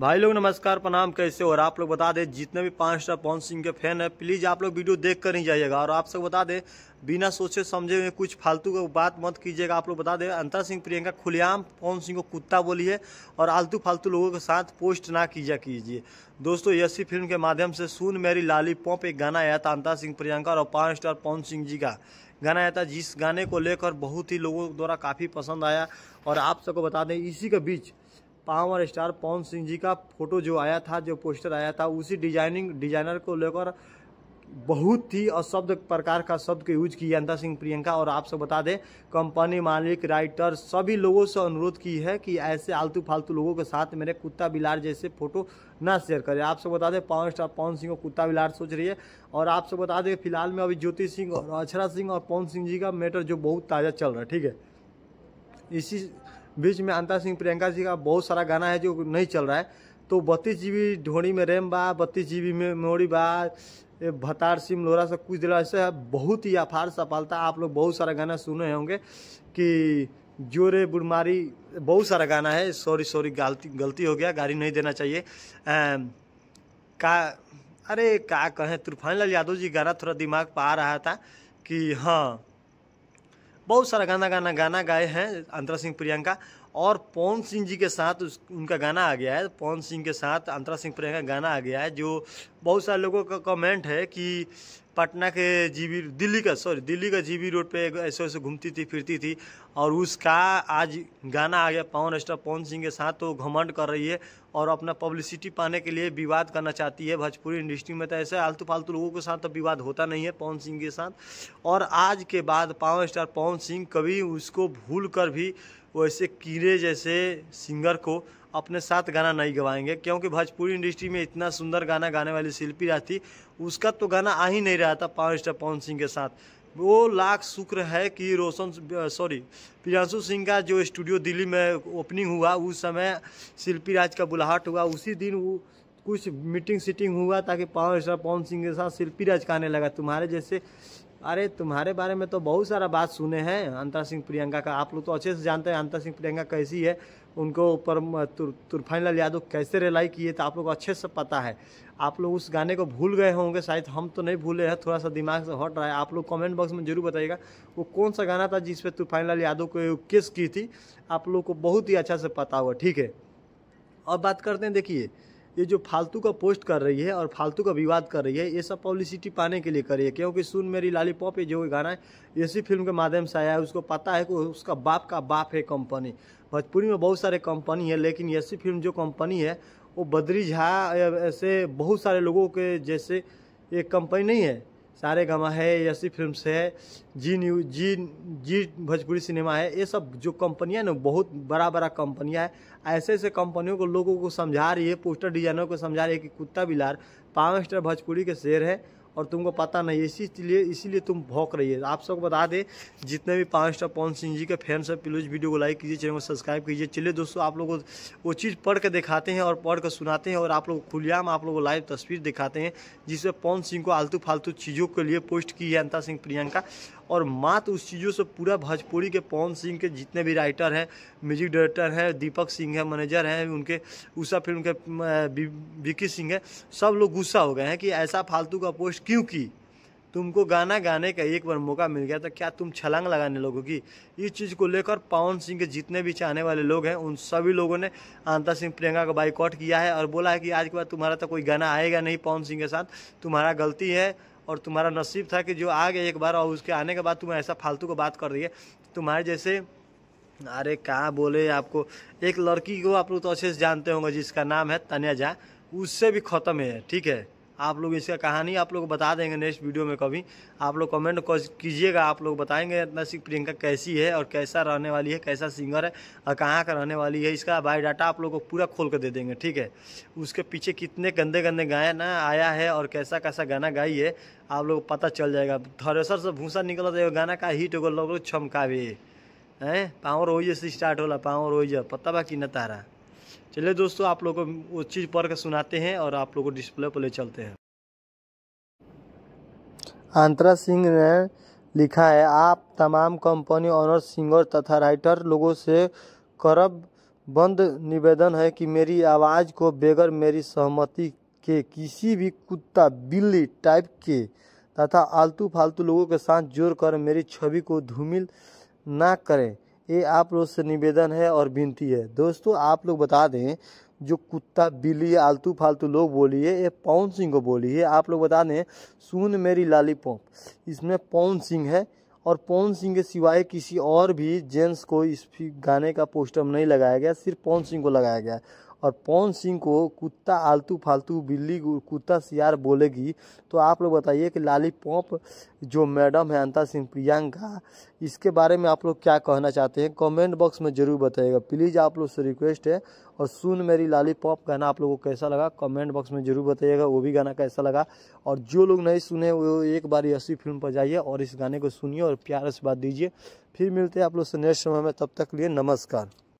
भाई लोग नमस्कार प्रणाम कैसे और आप लोग बता दें जितने भी पाँच स्टार पवन सिंह के फैन है प्लीज़ आप लोग वीडियो देख कर ही जाइएगा और आप सब बता दें बिना सोचे समझे हुए कुछ फालतू का बात मत कीजिएगा आप लोग बता दें अंतर सिंह प्रियंका खुलेआम पवन सिंह को कुत्ता बोलिए और आलतू फालतू लोगों के साथ पोस्ट ना कीजिए कीजिए दोस्तों यसी फिल्म के माध्यम से सुन मेरी लाली पॉप एक गाना आया था अंतर सिंह प्रियंका और पाँच स्टार पवन सिंह जी का गाना आया था जिस गाने को लेकर बहुत ही लोगों द्वारा काफ़ी पसंद आया और आप सबको बता दें इसी के बीच पावर स्टार पवन सिंह जी का फोटो जो आया था जो पोस्टर आया था उसी डिजाइनिंग डिजाइनर को लेकर बहुत ही अशब्द प्रकार का शब्द का यूज किया जनता सिंह प्रियंका और आपसे बता दें कंपनी मालिक राइटर सभी लोगों से अनुरोध की है कि ऐसे आलतू फालतू लोगों के साथ मेरे कुत्ता बिलार जैसे फोटो ना शेयर करें आपसे बता दें पवन स्टार पवन सिंह को कुत्ता बिलार सोच रही है और आपसे बता दें फिलहाल में अभी ज्योति सिंह और अक्षरा सिंह और पवन सिंह जी का मैटर जो बहुत ताज़ा चल रहा है ठीक है इसी बीच में अंता सिंह प्रियंका जी का बहुत सारा गाना है जो नहीं चल रहा है तो बत्तीस जी बी ढोड़ी में रैम बा बत्तीस जी बी में मेमोरी बा भतार सिम लोरा सब कुछ दिला ऐसे बहुत ही अफार सफलता आप लोग बहुत सारा गाना सुने होंगे कि जोरे बुड़मारी बहुत सारा गाना है सॉरी सॉरी गलती गलती हो गया गाड़ी नहीं देना चाहिए आ, का अरे का कहें तूफान लाल यादव जी गाना थोड़ा दिमाग पा रहा था कि हाँ बहुत सारा गाना गाना गाना गाए हैं अंतरा सिंह प्रियंका और पवन सिंह जी के साथ उस उनका गाना आ गया है पवन सिंह के साथ अंतरा सिंह प्रिया का गाना आ गया है जो बहुत सारे लोगों का कमेंट है कि पटना के जीबी दिल्ली का सॉरी दिल्ली का जीबी रोड पे ऐसे ऐसे घूमती थी फिरती थी और उसका आज गाना आ गया पवन स्टार पवन सिंह के साथ तो घमंड कर रही है और अपना पब्लिसिटी पाने के लिए विवाद करना चाहती है भोजपुरी इंडस्ट्री में तो ऐसे आलतू फालतू लोगों के साथ तो विवाद होता नहीं है पवन सिंह के साथ और आज के बाद पावन स्टार पवन सिंह कभी उसको भूल कर भी वो ऐसे कीड़े जैसे सिंगर को अपने साथ गाना नहीं गवाएंगे क्योंकि भोजपुरी इंडस्ट्री में इतना सुंदर गाना गाने वाली शिल्पी रहती उसका तो गाना आ ही नहीं रहा था पावर स्टार पवन सिंह के साथ वो लाख शुक्र है कि रोशन सॉरी प्रियांशु सिंह का जो स्टूडियो दिल्ली में ओपनिंग हुआ उस समय शिल्पी राज का बुलाहट हुआ उसी दिन वो कुछ मीटिंग सीटिंग हुआ ताकि पावर स्टार पवन सिंह के साथ शिल्पी राज कहने लगा तुम्हारे जैसे अरे तुम्हारे बारे में तो बहुत सारा बात सुने हैं अंतरा सिंह प्रियंका का आप लोग तो अच्छे से जानते हैं अंतरा सिंह प्रियंका कैसी है उनको ऊपर तुरफानी लाल यादव कैसे रिलाई किए तो आप लोग अच्छे से पता है आप लोग उस गाने को भूल गए होंगे शायद हम तो नहीं भूले हैं थोड़ा सा दिमाग से हट रहा है आप लोग कमेंट बॉक्स में जरूर बताइएगा वो कौन सा गाना था जिसपे पे तुरफानी लाल यादव को किस की थी आप लोग को बहुत ही अच्छा से पता हुआ ठीक है अब बात करते हैं देखिए ये जो फालतू का पोस्ट कर रही है और फालतू का विवाद कर रही है ये सब पब्लिसिटी पाने के लिए कर रही है क्योंकि सुन मेरी लाली पॉप ये जो गाना है इसी फिल्म के माध्यम से आया है उसको पता है कि उसका बाप का बाप है कंपनी भोजपुरी में बहुत सारे कंपनी है लेकिन ऐसी फिल्म जो कंपनी है वो बद्री झा ऐसे बहुत सारे लोगों के जैसे एक कंपनी नहीं है सारे गामा है यसी फिल्म्स है जी न्यू जी जी भोजपुरी सिनेमा है ये सब जो कंपनियाँ ना बहुत बड़ा बड़ा कंपनियाँ है ऐसे ऐसे कंपनियों को लोगों को समझा रही है पोस्टर डिजाइनर को समझा रही है कि कुत्ता बिलार पावर स्टार भोजपुरी के शेर है और तुमको पता नहीं है इसीलिए इसीलिए तुम भौंक रही है आप सबको बता दें जितने भी पाँच स्टार पवन सिंह जी के फैन सब प्लीज़ वीडियो को लाइक कीजिए चैनल को सब्सक्राइब कीजिए चलिए दोस्तों आप लोगों को वो चीज़ पढ़ के दिखाते हैं और पढ़ कर सुनाते हैं और आप लोग खुलियाम आप लोगों को लाइव तस्वीर दिखाते हैं जिसमें पवन सिंह को आलतू फालतू चीज़ों के लिए पोस्ट की है अंता सिंह प्रियंका और मात्र उस चीज़ों से पूरा भोजपुरी के पवन सिंह के जितने भी राइटर हैं म्यूजिक डायरेक्टर हैं दीपक सिंह है मैनेजर हैं उनके उषा फिल्म के विकी सिंह है सब लोग गुस्सा हो गए हैं कि ऐसा फालतू का पोस्ट क्यों की तुमको गाना गाने का एक बार मौका मिल गया तो क्या तुम छलांग लगाने लोगों की इस चीज़ को लेकर पवन सिंह के जितने भी चाहने वाले लोग हैं उन सभी लोगों ने आंता सिंह प्रियंका का बाइकआउट किया है और बोला है कि आज के बाद तुम्हारा तो कोई गाना आएगा नहीं पवन सिंह के साथ तुम्हारा गलती है और तुम्हारा नसीब था कि जो आ गए एक बार और उसके आने के बाद तुम्हें ऐसा फालतू को बात कर रही है तुम्हारे जैसे अरे कहाँ बोले आपको एक लड़की को आप लोग तो अच्छे से जानते होंगे जिसका नाम है तनिया झा उससे भी ख़त्म है ठीक है आप लोग इसका कहानी आप लोग बता देंगे नेक्स्ट वीडियो में कभी आप लोग कमेंट कीजिएगा आप लोग बताएंगे रत्ना सिंह प्रियंका कैसी है और कैसा रहने वाली है कैसा सिंगर है और कहाँ का रहने वाली है इसका बायोडाटा आप लोग को पूरा खोल कर दे देंगे ठीक है उसके पीछे कितने गंदे गंदे गायन आया है और कैसा कैसा गाना गाई है आप लोग पता चल जाएगा थ्रेसर से भूसा निकल जाएगा गाना का हिट होगा लोग छमकावे है पावर रोइजे से स्टार्ट होला पावर रोइजे पता बा कि न तारा चलिए दोस्तों आप लोगों को वो चीज़ पढ़ कर सुनाते हैं और आप लोगों को डिस्प्ले पर ले चलते हैं आंतरा सिंह ने लिखा है आप तमाम कंपनी ऑनर सिंगर तथा राइटर लोगों से करब बंद निवेदन है कि मेरी आवाज़ को बगैर मेरी सहमति के किसी भी कुत्ता बिल्ली टाइप के तथा आलतू फालतू लोगों के साथ जोड़कर मेरी छवि को धूमिल ना करें ये आप लोग से निवेदन है और विनती है दोस्तों आप लोग बता दें जो कुत्ता बिल्ली आलतू फालतू लोग बोली है ये पवन सिंह को बोली है आप लोग बता दें सुन मेरी लाली पॉप इसमें पवन सिंह है और पवन सिंह के सिवाय किसी और भी जेंट्स को इस गाने का पोस्टर नहीं लगाया गया सिर्फ पवन सिंह को लगाया गया और पवन सिंह को कुत्ता आलतू फालतू बिल्ली कुत्ता सियार बोलेगी तो आप लोग बताइए कि लाली पॉप जो मैडम है अंता सिंह प्रियंका इसके बारे में आप लोग क्या कहना चाहते हैं कमेंट बॉक्स में ज़रूर बताइएगा प्लीज़ आप लोग से रिक्वेस्ट है और सुन मेरी लाली पॉप गाना आप लोगों को कैसा लगा कमेंट बॉक्स में ज़रूर बताइएगा वो भी गाना कैसा लगा और जो लोग नहीं सुने वो एक बार ऐसी फिल्म पर जाइए और इस गाने को सुनिए और प्यार से बात दीजिए फिर मिलते हैं आप लोग से नेक्स्ट समय में तब तक लिए नमस्कार